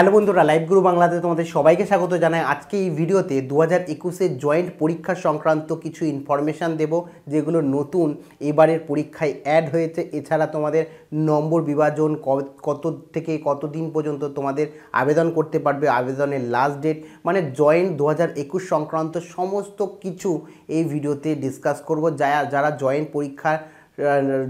hello বন্ধুরা live গুরু বাংলাতে তোমাদের সবাইকে স্বাগত জানাই আজকে এই ভিডিওতে দু হাজার একুশে জয়েন্ট পরীক্ষা সংক্রান্ত কিছু ইনফরমেশান দেব যেগুলো নতুন এবারের পরীক্ষায় অ্যাড হয়েছে এছাড়া তোমাদের নম্বর বিভাজন কত থেকে কত দিন পর্যন্ত তোমাদের আবেদন করতে পারবে আবেদনের লাস্ট ডেট মানে জয়েন্ট দু হাজার একুশ সংক্রান্ত সমস্ত কিছু এই ভিডিওতে ডিসকাস করব যারা যারা জয়েন্ট পরীক্ষার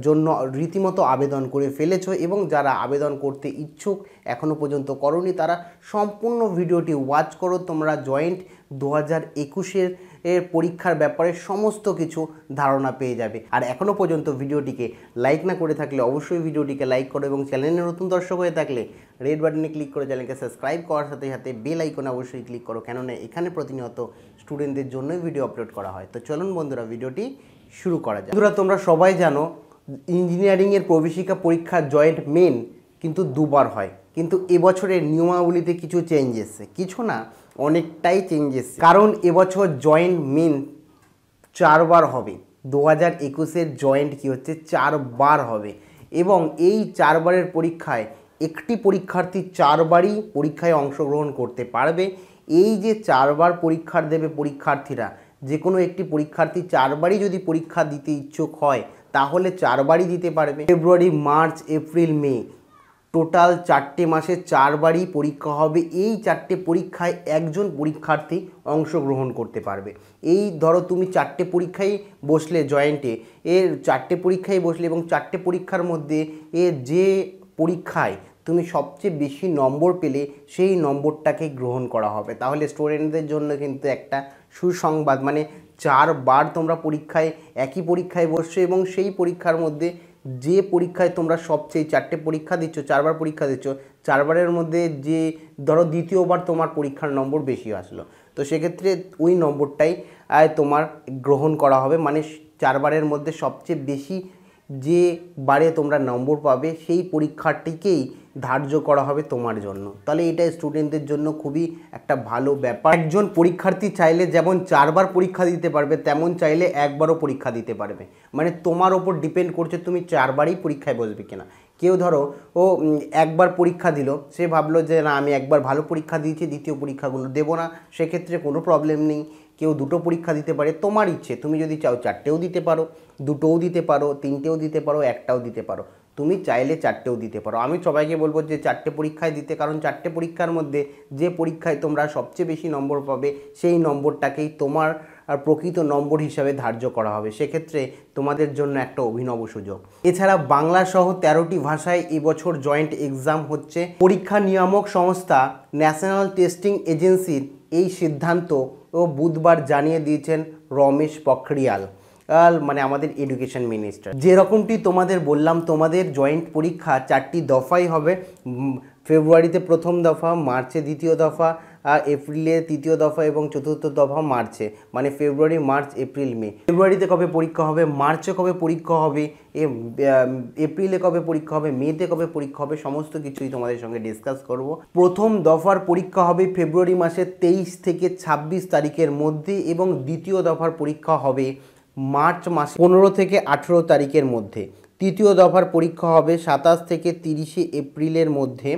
জন্য রীতিমতো আবেদন করে ফেলেছ এবং যারা আবেদন করতে ইচ্ছুক এখনও পর্যন্ত করনি তারা সম্পূর্ণ ভিডিওটি ওয়াচ করো তোমরা জয়েন্ট দু হাজার একুশের এর পরীক্ষার ব্যাপারে সমস্ত কিছু ধারণা পেয়ে যাবে আর এখনও পর্যন্ত ভিডিওটিকে লাইক না করে থাকলে অবশ্যই ভিডিওটিকে লাইক করো এবং চ্যানেলে নতুন দর্শক হয়ে থাকলে রেড বাটনে ক্লিক করে চ্যানেলকে সাবস্ক্রাইব করার সাথে সাথে বেল আইকনে অবশ্যই ক্লিক করো কেননা এখানে প্রতিনিয়ত স্টুডেন্টদের জন্যই ভিডিও আপলোড করা হয় তো চলুন বন্ধুরা ভিডিওটি শুরু করা যায় বন্ধুরা তোমরা সবাই জানো ইঞ্জিনিয়ারিংয়ের প্রবেশিকা পরীক্ষা জয়েন্ট মেন কিন্তু দুবার হয় কিন্তু এবছরের নিয়মাবলীতে কিছু চেঞ্জ এসছে কিছু না অনেকটাই চেঞ্জেস কারণ এবছর জয়েন্ট মেন চারবার হবে দু হাজার একুশের জয়েন্ট কি হচ্ছে চারবার হবে এবং এই চারবারের পরীক্ষায় একটি পরীক্ষার্থী চারবারই পরীক্ষায় অংশগ্রহণ করতে পারবে এই যে চারবার পরীক্ষার দেবে পরীক্ষার্থীরা যে কোনো একটি পরীক্ষার্থী চারবারই যদি পরীক্ষা দিতে ইচ্ছুক হয় তাহলে চারবারই দিতে পারবে February March April May total চারটে মাসে চারবারই পরীক্ষা হবে এই চারটে পরীক্ষায় একজন পরীক্ষার্থী অংশগ্রহণ করতে পারবে এই ধরো তুমি চারটে পরীক্ষায় বসলে জয়েন্টে এর চারটে পরীক্ষায় বসলে এবং চারটে পরীক্ষার মধ্যে এর যে পরীক্ষায় তুমি সবচেয়ে বেশি নম্বর পেলে সেই নম্বরটাকে গ্রহণ করা হবে তাহলে স্টুডেন্টদের জন্য কিন্তু একটা সুসংবাদ মানে চারবার তোমরা পরীক্ষায় একই পরীক্ষায় বসছো এবং সেই পরীক্ষার মধ্যে যে পরীক্ষায় তোমরা সবচেয়ে চারটে পরীক্ষা দিচ্ছ চারবার পরীক্ষা দিচ্ছ চারবারের মধ্যে যে ধরো দ্বিতীয়বার তোমার পরীক্ষার নম্বর বেশি আসলো তো সেক্ষেত্রে ওই নম্বরটাই তোমার গ্রহণ করা হবে মানে চারবারের মধ্যে সবচেয়ে বেশি যে বারে তোমরা নম্বর পাবে সেই পরীক্ষাটিকেই ধার্য করা হবে তোমার জন্য তাহলে এটা স্টুডেন্টদের জন্য খুবই একটা ভালো ব্যাপার একজন পরীক্ষার্থী চাইলে যেমন চারবার পরীক্ষা দিতে পারবে তেমন চাইলে একবারও পরীক্ষা দিতে পারবে মানে তোমার ওপর ডিপেন্ড করছে তুমি চারবারই পরীক্ষায় বসবে কিনা কেউ ধরো ও একবার পরীক্ষা দিল সে ভাবলো যে না আমি একবার ভালো পরীক্ষা দিয়েছি দ্বিতীয় পরীক্ষাগুলো দেবো না সেক্ষেত্রে কোনো প্রবলেম নেই কেউ দুটো পরীক্ষা দিতে পারে তোমার ইচ্ছে তুমি যদি চাও চারটেও দিতে পারো দুটোও দিতে পারো তিনটেও দিতে পারো একটাও দিতে পারো তুমি চাইলে চারটেও দিতে পারো আমি সবাইকে বলবো যে চারটে পরীক্ষায় দিতে কারণ চারটে পরীক্ষার মধ্যে যে পরীক্ষায় তোমরা সবচেয়ে বেশি নম্বর পাবে সেই নম্বরটাকেই তোমার আর প্রকৃত নম্বর হিসাবে ধার্য করা হবে সেক্ষেত্রে তোমাদের জন্য একটা অভিনব সুযোগ এছাড়া বাংলা সহ তেরোটি ভাষায় এবছর জয়েন্ট এক্সাম হচ্ছে পরীক্ষা নিয়ামক সংস্থা ন্যাশনাল টেস্টিং এজেন্সির এই সিদ্ধান্ত ও বুধবার জানিয়ে দিয়েছেন রমেশ পখরিয়াল মানে আমাদের এডুকেশন মিনিস্টার যেরকমটি তোমাদের বললাম তোমাদের জয়েন্ট পরীক্ষা চারটি দফাই হবে ফেব্রুয়ারিতে প্রথম দফা মার্চে দ্বিতীয় দফা এপ্রিলে তৃতীয় দফা এবং চতুর্থ দফা মার্চে মানে ফেব্রুয়ারি মার্চ এপ্রিল মে ফেব্রুয়ারিতে কবে পরীক্ষা হবে মার্চে কবে পরীক্ষা হবে এপ্রিলে কবে পরীক্ষা হবে মেতে কবে পরীক্ষা হবে সমস্ত কিছুই তোমাদের সঙ্গে ডিসকাস করব প্রথম দফার পরীক্ষা হবে ফেব্রুয়ারি মাসের তেইশ থেকে ছাব্বিশ তারিখের মধ্যে এবং দ্বিতীয় দফার পরীক্ষা হবে মার্চ মাসে পনেরো থেকে আঠেরো তারিখের মধ্যে তৃতীয় দফার পরীক্ষা হবে সাতাশ থেকে তিরিশে এপ্রিলের মধ্যে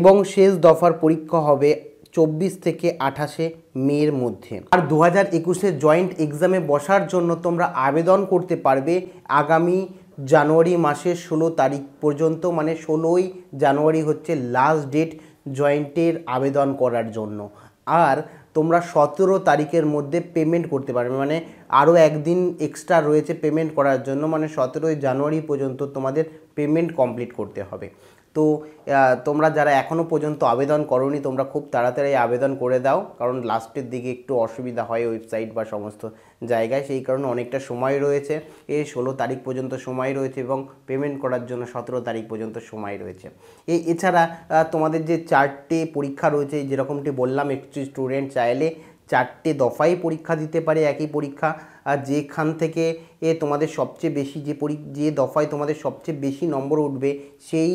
এবং শেষ দফার পরীক্ষা হবে চব্বিশ থেকে আঠাশে মের মধ্যে আর দু হাজার একুশে জয়েন্ট এক্সামে বসার জন্য তোমরা আবেদন করতে পারবে আগামী জানুয়ারি মাসের ষোলো তারিখ পর্যন্ত মানে ষোলোই জানুয়ারি হচ্ছে লাস্ট ডেট জয়েন্টের আবেদন করার জন্য আর তোমরা সতেরো তারিখের মধ্যে পেমেন্ট করতে পারবে মানে আরও একদিন এক্সট্রা রয়েছে পেমেন্ট করার জন্য মানে সতেরোই জানুয়ারি পর্যন্ত তোমাদের পেমেন্ট কমপ্লিট করতে হবে তো তোমরা যারা এখনও পর্যন্ত আবেদন করনি তোমরা খুব তাড়াতাড়ি আবেদন করে দাও কারণ লাস্টের দিকে একটু অসুবিধা হয় ওয়েবসাইট বা সমস্ত জায়গায় সেই কারণে অনেকটা সময় রয়েছে এই ষোলো তারিখ পর্যন্ত সময় রয়েছে এবং পেমেন্ট করার জন্য সতেরো তারিখ পর্যন্ত সময় রয়েছে এই এছাড়া তোমাদের যে চারটে পরীক্ষা রয়েছে যেরকমটি বললাম একটু স্টুডেন্ট চাইলে চারটে দফায় পরীক্ষা দিতে পারে একই পরীক্ষা আর যেখান থেকে এ তোমাদের সবচেয়ে বেশি যে পরি যে দফায় তোমাদের সবচেয়ে বেশি নম্বর উঠবে সেই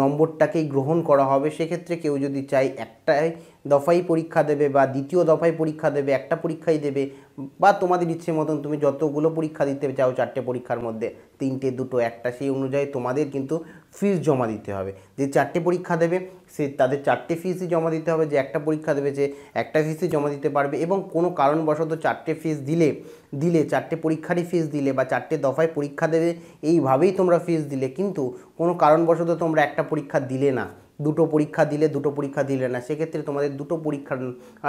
নম্বরটাকেই গ্রহণ করা হবে সেক্ষেত্রে কেউ যদি চাই একটাই দফাই পরীক্ষা দেবে বা দ্বিতীয় দফায় পরীক্ষা দেবে একটা পরীক্ষাই দেবে বা তোমাদের ইচ্ছে মতন তুমি যতগুলো পরীক্ষা দিতে চাও চারটে পরীক্ষার মধ্যে তিনটে দুটো একটা সেই অনুযায়ী তোমাদের কিন্তু ফিস জমা দিতে হবে যে চারটে পরীক্ষা দেবে সে তাদের চারটে ফিসই জমা দিতে হবে যে একটা পরীক্ষা দেবে যে একটা ফিসই জমা দিতে পারবে এবং কোনো কারণবশত চারটে ফিস দিলে দিলে চারটে পরীক্ষারই ফিস দিলে বা চারটে দফায় পরীক্ষা দেবে এইভাবেই তোমরা ফিস দিলে কিন্তু কোনো কারণবশত তোমরা একটা পরীক্ষা দিলে না দুটো পরীক্ষা দিলে দুটো পরীক্ষা দিলে না সেক্ষেত্রে তোমাদের দুটো পরীক্ষার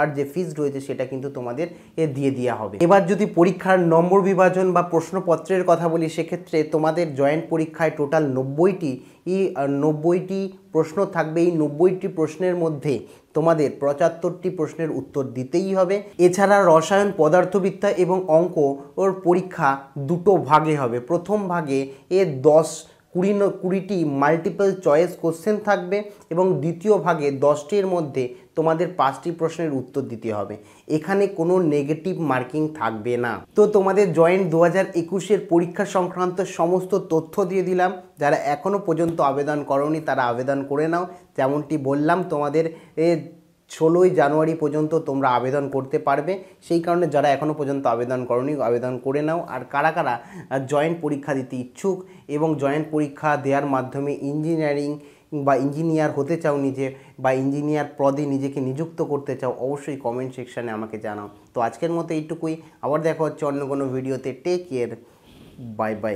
আর যে ফিস রয়েছে সেটা কিন্তু তোমাদের এ দিয়ে দেওয়া হবে এবার যদি পরীক্ষার নম্বর বিভাজন বা প্রশ্নপত্রের কথা বলি সেক্ষেত্রে তোমাদের জয়েন্ট পরীক্ষায় টোটাল নব্বইটি ই নব্বইটি প্রশ্ন থাকবে এই নব্বইটি প্রশ্নের মধ্যে তোমাদের পঁচাত্তরটি প্রশ্নের উত্তর দিতেই হবে এছাড়া রসায়ন পদার্থবিদ্যা এবং অঙ্ক ওর পরীক্ষা দুটো ভাগে হবে প্রথম ভাগে এ দশ কুড়ি কুড়িটি মাল্টিপল চয়েস কোশ্চেন থাকবে এবং দ্বিতীয় ভাগে দশটির মধ্যে তোমাদের পাঁচটি প্রশ্নের উত্তর দিতে হবে এখানে কোনো নেগেটিভ মার্কিং থাকবে না তো তোমাদের জয়েন্ট দু হাজার একুশের পরীক্ষা সংক্রান্ত সমস্ত তথ্য দিয়ে দিলাম যারা এখনও পর্যন্ত আবেদন করনি তারা আবেদন করে নাও যেমনটি বললাম তোমাদের ষোলোই জানুয়ারি পর্যন্ত তোমরা আবেদন করতে পারবে সেই কারণে যারা এখনও পর্যন্ত আবেদন করনি আবেদন করে নাও আর কারা কারা জয়েন্ট পরীক্ষা দিতে ইচ্ছুক এবং জয়েন্ট পরীক্ষা দেওয়ার মাধ্যমে ইঞ্জিনিয়ারিং বা ইঞ্জিনিয়ার হতে চাও নিজে বা ইঞ্জিনিয়ার পদে নিজেকে নিযুক্ত করতে চাও অবশ্যই কমেন্ট সেকশানে আমাকে জানাও তো আজকের মতো এইটুকুই আবার দেখা হচ্ছে অন্য কোনো ভিডিওতে টেক কেয়ার বাই বাই